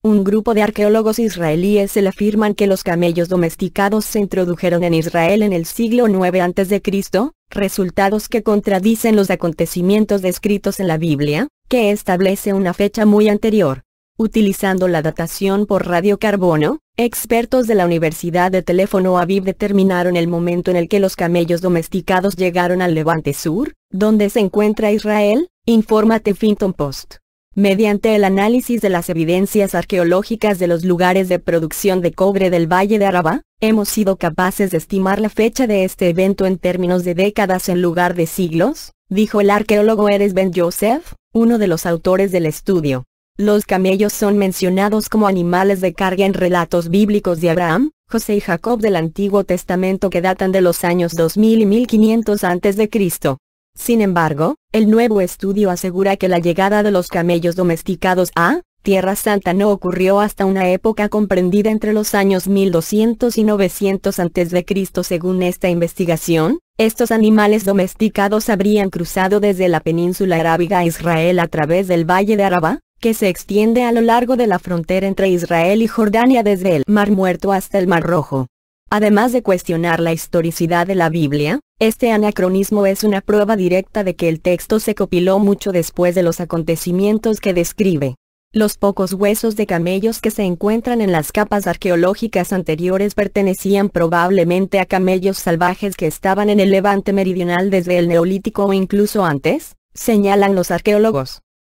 Un grupo de arqueólogos israelíes se le afirman que los camellos domesticados se introdujeron en Israel en el siglo IX a.C., resultados que contradicen los acontecimientos descritos en la Biblia, que establece una fecha muy anterior. Utilizando la datación por radiocarbono, expertos de la Universidad de Teléfono Aviv determinaron el momento en el que los camellos domesticados llegaron al Levante Sur, donde se encuentra Israel, informa The Finton Post mediante el análisis de las evidencias arqueológicas de los lugares de producción de cobre del Valle de Araba, hemos sido capaces de estimar la fecha de este evento en términos de décadas en lugar de siglos, dijo el arqueólogo Eres Ben Joseph, uno de los autores del estudio. Los camellos son mencionados como animales de carga en relatos bíblicos de Abraham, José y Jacob del Antiguo Testamento que datan de los años 2000 y 1500 a.C. Sin embargo, el nuevo estudio asegura que la llegada de los camellos domesticados a Tierra Santa no ocurrió hasta una época comprendida entre los años 1200 y 900 a.C. Según esta investigación, estos animales domesticados habrían cruzado desde la península arábiga a Israel a través del Valle de Araba, que se extiende a lo largo de la frontera entre Israel y Jordania desde el Mar Muerto hasta el Mar Rojo. Además de cuestionar la historicidad de la Biblia, este anacronismo es una prueba directa de que el texto se copiló mucho después de los acontecimientos que describe. Los pocos huesos de camellos que se encuentran en las capas arqueológicas anteriores pertenecían probablemente a camellos salvajes que estaban en el levante meridional desde el neolítico o incluso antes, señalan los arqueólogos.